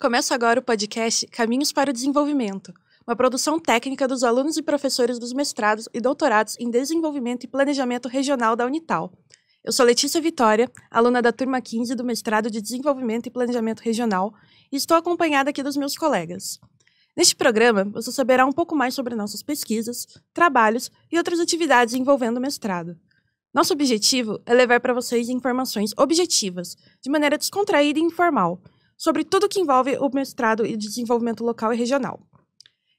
Começa agora o podcast Caminhos para o Desenvolvimento, uma produção técnica dos alunos e professores dos mestrados e doutorados em Desenvolvimento e Planejamento Regional da Unital. Eu sou Letícia Vitória, aluna da turma 15 do mestrado de Desenvolvimento e Planejamento Regional, e estou acompanhada aqui dos meus colegas. Neste programa, você saberá um pouco mais sobre nossas pesquisas, trabalhos e outras atividades envolvendo o mestrado. Nosso objetivo é levar para vocês informações objetivas, de maneira descontraída e informal, sobre tudo que envolve o mestrado e desenvolvimento local e regional.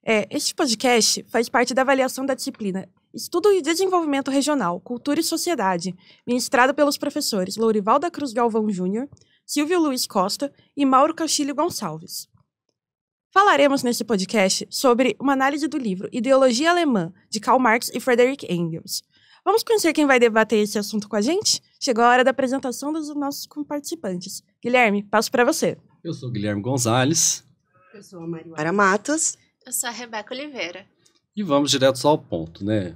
É, este podcast faz parte da avaliação da disciplina Estudo e Desenvolvimento Regional, Cultura e Sociedade, ministrada pelos professores Lourival da Cruz Galvão Júnior, Silvio Luiz Costa e Mauro Castilho Gonçalves. Falaremos neste podcast sobre uma análise do livro Ideologia Alemã, de Karl Marx e Frederick Engels. Vamos conhecer quem vai debater esse assunto com a gente? Chegou a hora da apresentação dos nossos participantes. Guilherme, passo para você. Eu sou Guilherme Gonzalez. Eu sou a Mariwara Matos. Eu sou a Rebeca Oliveira. E vamos direto ao ponto, né,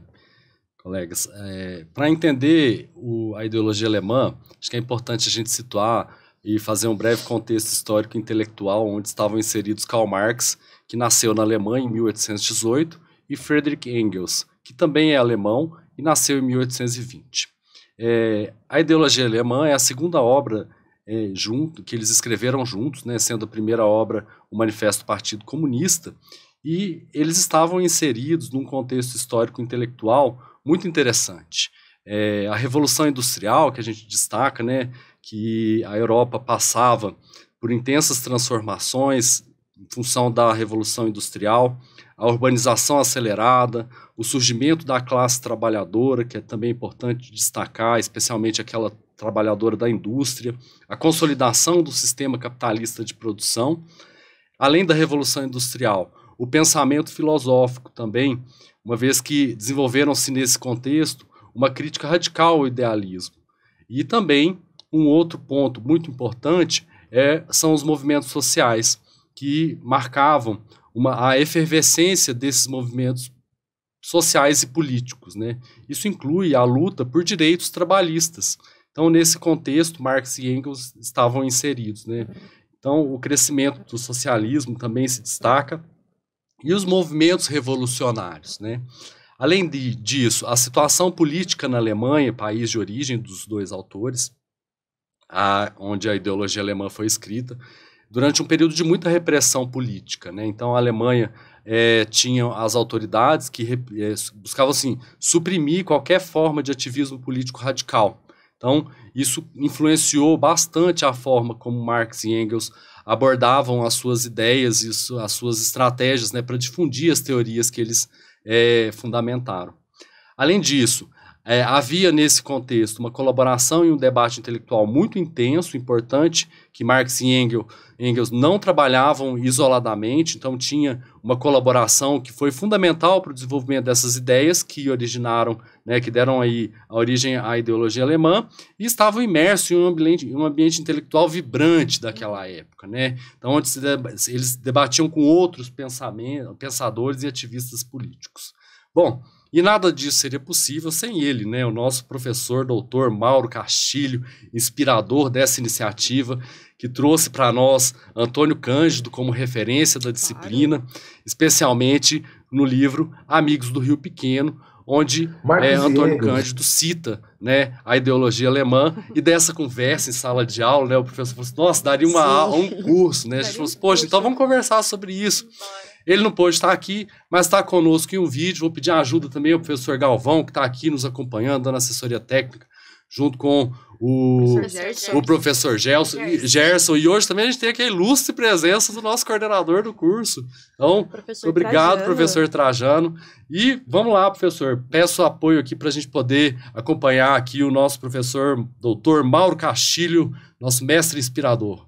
colegas? É, Para entender o, a ideologia alemã, acho que é importante a gente situar e fazer um breve contexto histórico e intelectual onde estavam inseridos Karl Marx, que nasceu na Alemanha em 1818, e Friedrich Engels, que também é alemão e nasceu em 1820. É, a ideologia alemã é a segunda obra é, junto, que eles escreveram juntos, né, sendo a primeira obra o Manifesto do Partido Comunista, e eles estavam inseridos num contexto histórico intelectual muito interessante. É, a Revolução Industrial, que a gente destaca, né, que a Europa passava por intensas transformações em função da Revolução Industrial, a urbanização acelerada, o surgimento da classe trabalhadora, que é também importante destacar, especialmente aquela trabalhadora da indústria, a consolidação do sistema capitalista de produção, além da Revolução Industrial, o pensamento filosófico também, uma vez que desenvolveram-se nesse contexto uma crítica radical ao idealismo. E também um outro ponto muito importante é, são os movimentos sociais que marcavam uma, a efervescência desses movimentos sociais e políticos. Né? Isso inclui a luta por direitos trabalhistas, então, nesse contexto, Marx e Engels estavam inseridos. Né? Então, o crescimento do socialismo também se destaca e os movimentos revolucionários. Né? Além de, disso, a situação política na Alemanha, país de origem dos dois autores, a, onde a ideologia alemã foi escrita, durante um período de muita repressão política. Né? Então, a Alemanha é, tinha as autoridades que é, buscavam assim, suprimir qualquer forma de ativismo político radical. Então, isso influenciou bastante a forma como Marx e Engels abordavam as suas ideias e as suas estratégias né, para difundir as teorias que eles é, fundamentaram. Além disso, é, havia nesse contexto uma colaboração e um debate intelectual muito intenso, importante, que Marx e Engels, Engels não trabalhavam isoladamente, então tinha uma colaboração que foi fundamental para o desenvolvimento dessas ideias que originaram, né, que deram aí a origem à ideologia alemã, e estavam imersos em um ambiente, em um ambiente intelectual vibrante daquela época. Né? Então, onde eles debatiam com outros pensamentos, pensadores e ativistas políticos. Bom, e nada disso seria possível sem ele, né? O nosso professor doutor Mauro Castilho, inspirador dessa iniciativa, que trouxe para nós Antônio Cândido como referência da disciplina, claro. especialmente no livro Amigos do Rio Pequeno, onde é, Antônio Cândido cita né, a ideologia alemã e dessa conversa em sala de aula, né, o professor falou assim, nossa, daria uma, um curso, né? A gente falou assim, poxa, então vamos conversar sobre isso. Ele não pôde estar aqui, mas está conosco em um vídeo. Vou pedir ajuda também ao professor Galvão, que está aqui nos acompanhando, dando assessoria técnica, junto com o professor Gerson. O professor Gelson, Gerson. Gerson. E hoje também a gente tem aqui a ilustre presença do nosso coordenador do curso. Então, professor obrigado, Trajano. professor Trajano. E vamos lá, professor. Peço apoio aqui para a gente poder acompanhar aqui o nosso professor, doutor Mauro Castilho, nosso mestre inspirador.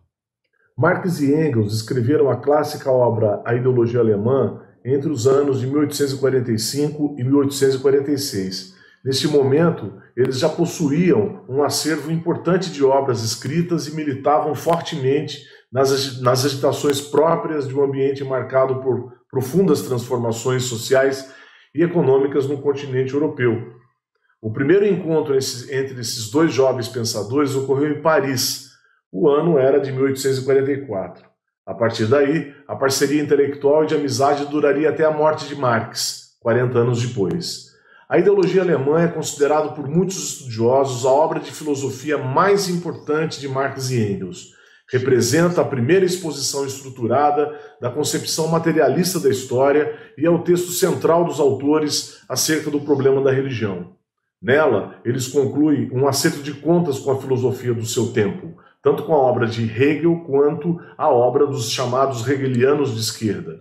Marx e Engels escreveram a clássica obra A Ideologia Alemã entre os anos de 1845 e 1846. Neste momento, eles já possuíam um acervo importante de obras escritas e militavam fortemente nas, nas agitações próprias de um ambiente marcado por profundas transformações sociais e econômicas no continente europeu. O primeiro encontro entre esses dois jovens pensadores ocorreu em Paris, o ano era de 1844. A partir daí, a parceria intelectual e de amizade duraria até a morte de Marx, 40 anos depois. A ideologia alemã é considerada por muitos estudiosos a obra de filosofia mais importante de Marx e Engels. Representa a primeira exposição estruturada da concepção materialista da história e é o texto central dos autores acerca do problema da religião. Nela, eles concluem um acerto de contas com a filosofia do seu tempo, tanto com a obra de Hegel quanto a obra dos chamados hegelianos de esquerda.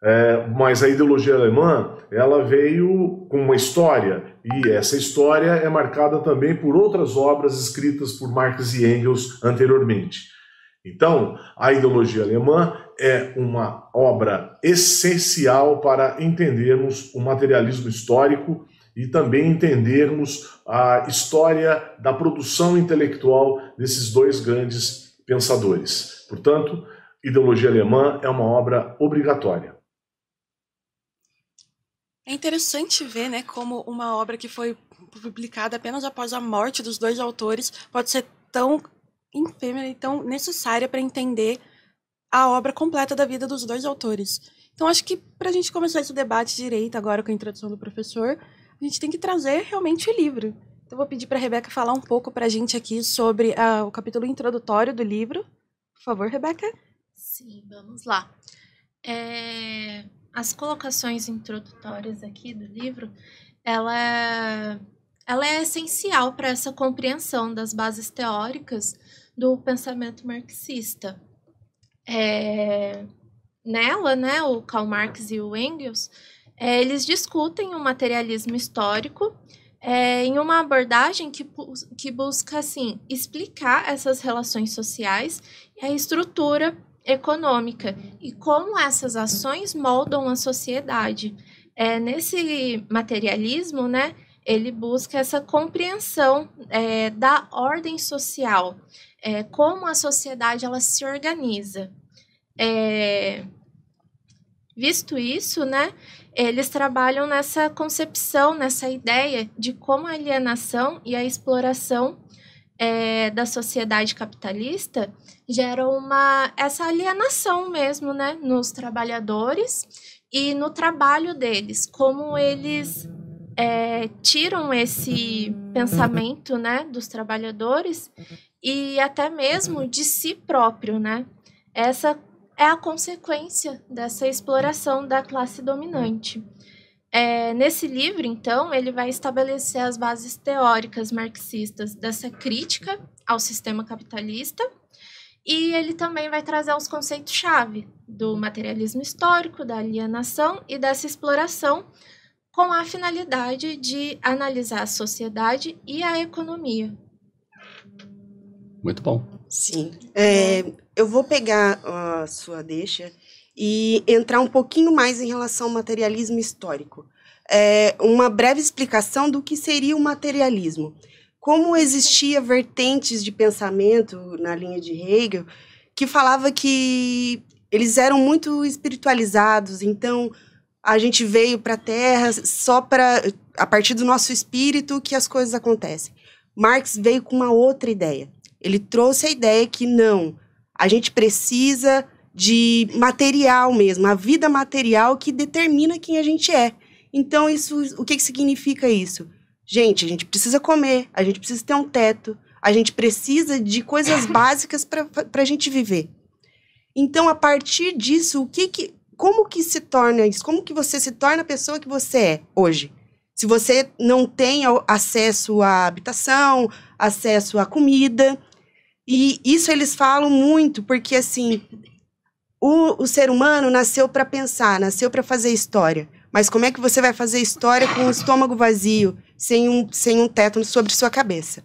É, mas a ideologia alemã ela veio com uma história e essa história é marcada também por outras obras escritas por Marx e Engels anteriormente. Então, a ideologia alemã é uma obra essencial para entendermos o materialismo histórico e também entendermos a história da produção intelectual desses dois grandes pensadores. Portanto, Ideologia Alemã é uma obra obrigatória. É interessante ver, né, como uma obra que foi publicada apenas após a morte dos dois autores pode ser tão efêmera e tão necessária para entender a obra completa da vida dos dois autores. Então, acho que para a gente começar esse debate direito agora com a introdução do professor, a gente tem que trazer realmente o livro. Então, vou pedir para a Rebeca falar um pouco para a gente aqui sobre uh, o capítulo introdutório do livro. Por favor, Rebeca. Sim, vamos lá. É, as colocações introdutórias aqui do livro, ela, ela é essencial para essa compreensão das bases teóricas do pensamento marxista. É, nela, né, o Karl Marx e o Engels, é, eles discutem o materialismo histórico é, em uma abordagem que, que busca assim, explicar essas relações sociais e a estrutura econômica e como essas ações moldam a sociedade. É, nesse materialismo, né, ele busca essa compreensão é, da ordem social, é, como a sociedade ela se organiza. É, visto isso, né, eles trabalham nessa concepção, nessa ideia de como a alienação e a exploração é, da sociedade capitalista gera uma essa alienação mesmo, né, nos trabalhadores e no trabalho deles, como eles é, tiram esse pensamento, né, dos trabalhadores e até mesmo de si próprio, né? Essa é a consequência dessa exploração da classe dominante. É, nesse livro, então, ele vai estabelecer as bases teóricas marxistas dessa crítica ao sistema capitalista e ele também vai trazer os conceitos-chave do materialismo histórico, da alienação e dessa exploração com a finalidade de analisar a sociedade e a economia. Muito bom. Sim. É, eu vou pegar a sua deixa e entrar um pouquinho mais em relação ao materialismo histórico. É, uma breve explicação do que seria o materialismo. Como existia vertentes de pensamento na linha de Hegel que falava que eles eram muito espiritualizados, então a gente veio para a Terra só para a partir do nosso espírito que as coisas acontecem. Marx veio com uma outra ideia. Ele trouxe a ideia que não, a gente precisa de material mesmo, a vida material que determina quem a gente é. Então, isso, o que, que significa isso? Gente, a gente precisa comer, a gente precisa ter um teto, a gente precisa de coisas básicas para a gente viver. Então, a partir disso, o que, que como que se torna isso? Como que você se torna a pessoa que você é hoje? Se você não tem acesso à habitação, acesso à comida. E isso eles falam muito, porque assim, o, o ser humano nasceu para pensar, nasceu para fazer história. Mas como é que você vai fazer história com o estômago vazio, sem um, sem um teto sobre sua cabeça?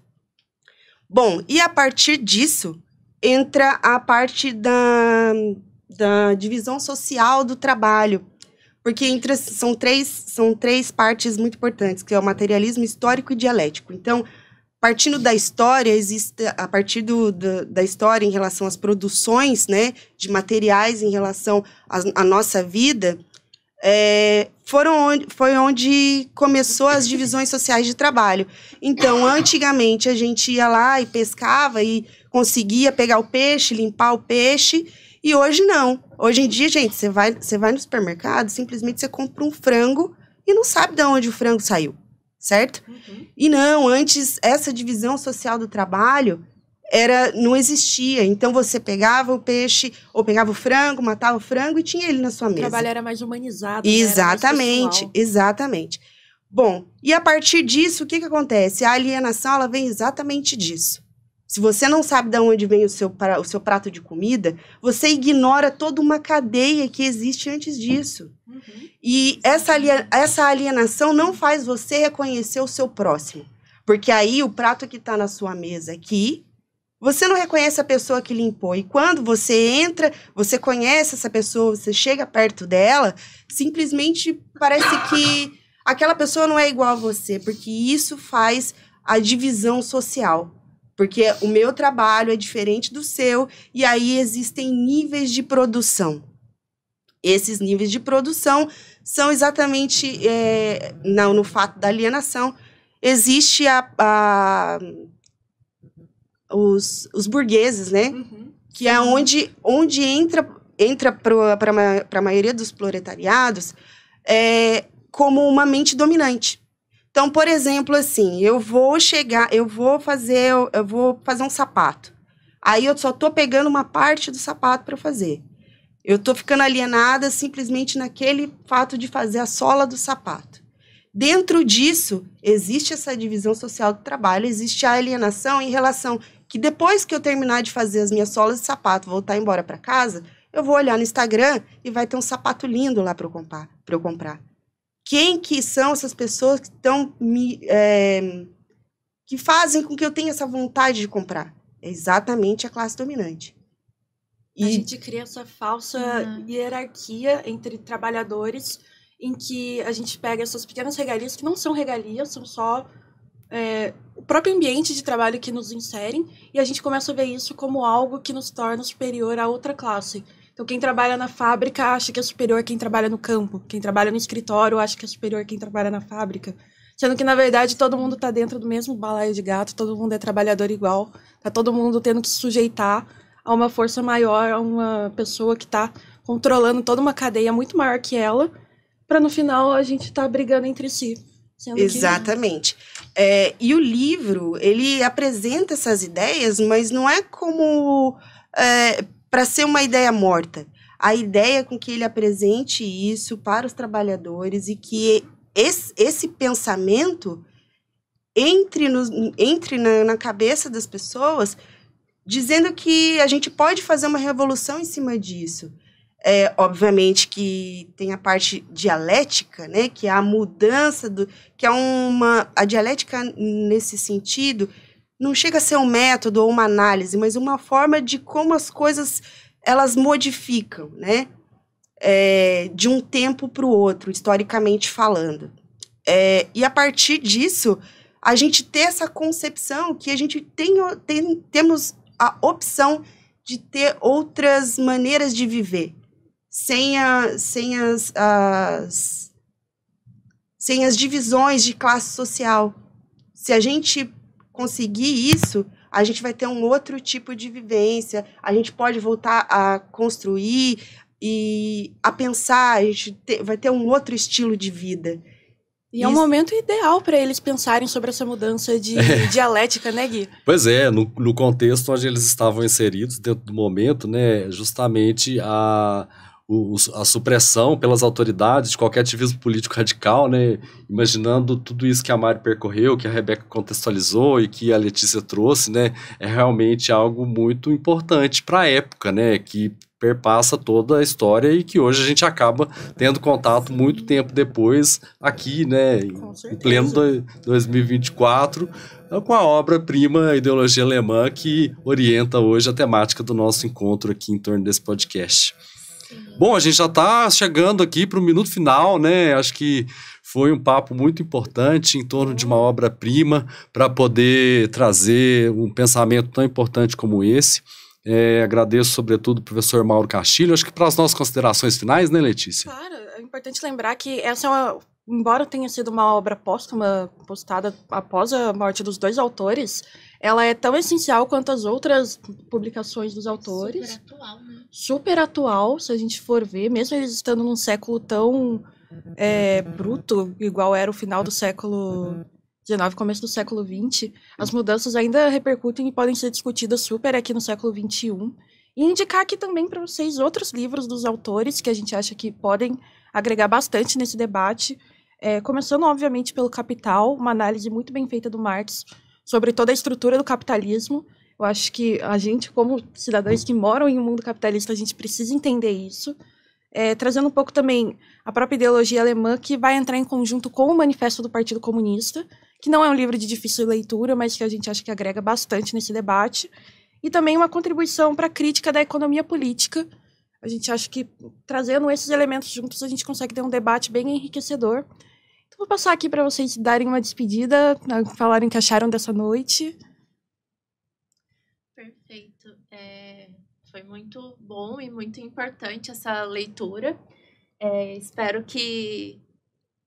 Bom, e a partir disso entra a parte da, da divisão social do trabalho, porque entre, são, três, são três partes muito importantes, que é o materialismo histórico e dialético. Então, partindo da história, existe a partir do, da, da história em relação às produções né, de materiais em relação à nossa vida, é, foram onde, foi onde começou as divisões sociais de trabalho. Então, antigamente, a gente ia lá e pescava e conseguia pegar o peixe, limpar o peixe e hoje não. Hoje em dia, gente, você vai, você vai no supermercado, simplesmente você compra um frango e não sabe de onde o frango saiu, certo? Uhum. E não, antes essa divisão social do trabalho era não existia. Então você pegava o peixe ou pegava o frango, matava o frango e tinha ele na sua mesa. O trabalho era mais humanizado. Né? Exatamente, mais exatamente. Bom, e a partir disso, o que, que acontece? A alienação ela vem exatamente disso. Se você não sabe de onde vem o seu, pra, o seu prato de comida, você ignora toda uma cadeia que existe antes disso. Uhum. E essa, essa alienação não faz você reconhecer o seu próximo. Porque aí o prato que está na sua mesa aqui, você não reconhece a pessoa que limpou. E quando você entra, você conhece essa pessoa, você chega perto dela, simplesmente parece que aquela pessoa não é igual a você. Porque isso faz a divisão social porque o meu trabalho é diferente do seu e aí existem níveis de produção. Esses níveis de produção são exatamente é, no, no fato da alienação. Existe a, a os, os burgueses, né? Uhum. Que é onde, onde entra, entra para a maioria dos proletariados é, como uma mente dominante. Então, por exemplo, assim, eu vou chegar, eu vou fazer, eu vou fazer um sapato. Aí eu só tô pegando uma parte do sapato para fazer. Eu tô ficando alienada simplesmente naquele fato de fazer a sola do sapato. Dentro disso, existe essa divisão social do trabalho, existe a alienação em relação que depois que eu terminar de fazer as minhas solas de sapato, voltar embora para casa, eu vou olhar no Instagram e vai ter um sapato lindo lá para eu comprar, para eu comprar quem que são essas pessoas que estão me é, que fazem com que eu tenha essa vontade de comprar é exatamente a classe dominante e... a gente cria essa falsa uhum. hierarquia entre trabalhadores em que a gente pega essas pequenas regalias que não são regalias são só é, o próprio ambiente de trabalho que nos inserem e a gente começa a ver isso como algo que nos torna superior a outra classe então, quem trabalha na fábrica acha que é superior quem trabalha no campo. Quem trabalha no escritório acha que é superior quem trabalha na fábrica. Sendo que, na verdade, todo mundo está dentro do mesmo balaio de gato, todo mundo é trabalhador igual, tá todo mundo tendo que se sujeitar a uma força maior, a uma pessoa que está controlando toda uma cadeia muito maior que ela, para no final a gente estar tá brigando entre si. Exatamente. Que... É, e o livro, ele apresenta essas ideias, mas não é como é, para ser uma ideia morta. A ideia com que ele apresente isso para os trabalhadores e que esse, esse pensamento entre, no, entre na, na cabeça das pessoas, dizendo que a gente pode fazer uma revolução em cima disso. É, obviamente que tem a parte dialética, né, que é a mudança do, que é uma a dialética nesse sentido não chega a ser um método ou uma análise, mas uma forma de como as coisas elas modificam, né? É, de um tempo para o outro, historicamente falando. É, e a partir disso, a gente ter essa concepção que a gente tem, tem, temos a opção de ter outras maneiras de viver, sem, a, sem as, as sem as divisões de classe social. Se a gente conseguir isso, a gente vai ter um outro tipo de vivência, a gente pode voltar a construir e a pensar, a gente te, vai ter um outro estilo de vida. E isso. é um momento ideal para eles pensarem sobre essa mudança de é. dialética, né, Gui? Pois é, no, no contexto onde eles estavam inseridos, dentro do momento, né, justamente a o, a supressão pelas autoridades de qualquer ativismo político radical, né? Imaginando tudo isso que a Mari percorreu, que a Rebeca contextualizou e que a Letícia trouxe, né? É realmente algo muito importante para a época, né? Que perpassa toda a história e que hoje a gente acaba tendo contato muito tempo depois aqui, né, em pleno 2024, com a obra-prima Ideologia Alemã que orienta hoje a temática do nosso encontro aqui em torno desse podcast. Bom, a gente já está chegando aqui para o minuto final, né? Acho que foi um papo muito importante em torno de uma obra-prima para poder trazer um pensamento tão importante como esse. É, agradeço, sobretudo, o professor Mauro Castilho. Acho que para as nossas considerações finais, né, Letícia? Claro, é importante lembrar que essa é uma, embora tenha sido uma obra póstuma, postada após a morte dos dois autores, ela é tão essencial quanto as outras publicações dos autores. Super atual, né? Super atual, se a gente for ver, mesmo eles estando num século tão é, bruto, igual era o final do século XIX, começo do século XX, as mudanças ainda repercutem e podem ser discutidas super aqui no século XXI. E indicar aqui também para vocês outros livros dos autores que a gente acha que podem agregar bastante nesse debate. É, começando, obviamente, pelo Capital, uma análise muito bem feita do Marx sobre toda a estrutura do capitalismo. Eu acho que a gente, como cidadãos que moram em um mundo capitalista, a gente precisa entender isso. É, trazendo um pouco também a própria ideologia alemã, que vai entrar em conjunto com o Manifesto do Partido Comunista, que não é um livro de difícil leitura, mas que a gente acha que agrega bastante nesse debate. E também uma contribuição para a crítica da economia política. A gente acha que trazendo esses elementos juntos, a gente consegue ter um debate bem enriquecedor Vou passar aqui para vocês darem uma despedida, falarem o que acharam dessa noite. Perfeito. É, foi muito bom e muito importante essa leitura. É, espero que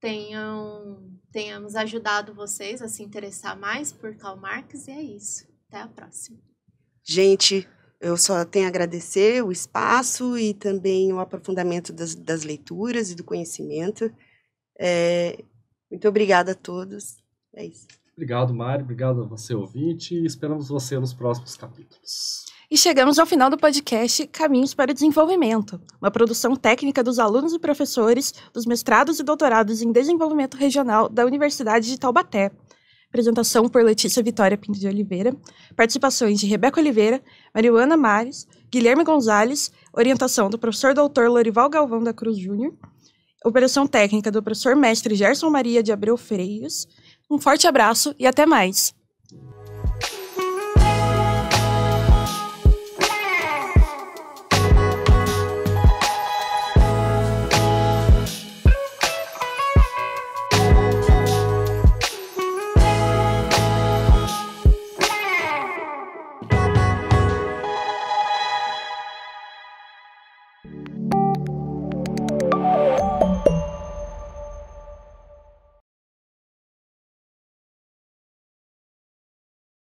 tenham, tenhamos ajudado vocês a se interessar mais por Karl Marx. E é isso. Até a próxima. Gente, eu só tenho a agradecer o espaço e também o aprofundamento das, das leituras e do conhecimento. É, muito obrigada a todos. É isso. Obrigado, Mari. Obrigado a você, ouvinte. E esperamos você nos próximos capítulos. E chegamos ao final do podcast Caminhos para o Desenvolvimento, uma produção técnica dos alunos e professores dos mestrados e doutorados em desenvolvimento regional da Universidade de Taubaté. Apresentação por Letícia Vitória Pinto de Oliveira, participações de Rebeca Oliveira, Mariana Mares, Guilherme Gonzalez, orientação do professor doutor Lorival Galvão da Cruz Júnior, Operação técnica do professor mestre Gerson Maria de Abreu Freios. Um forte abraço e até mais!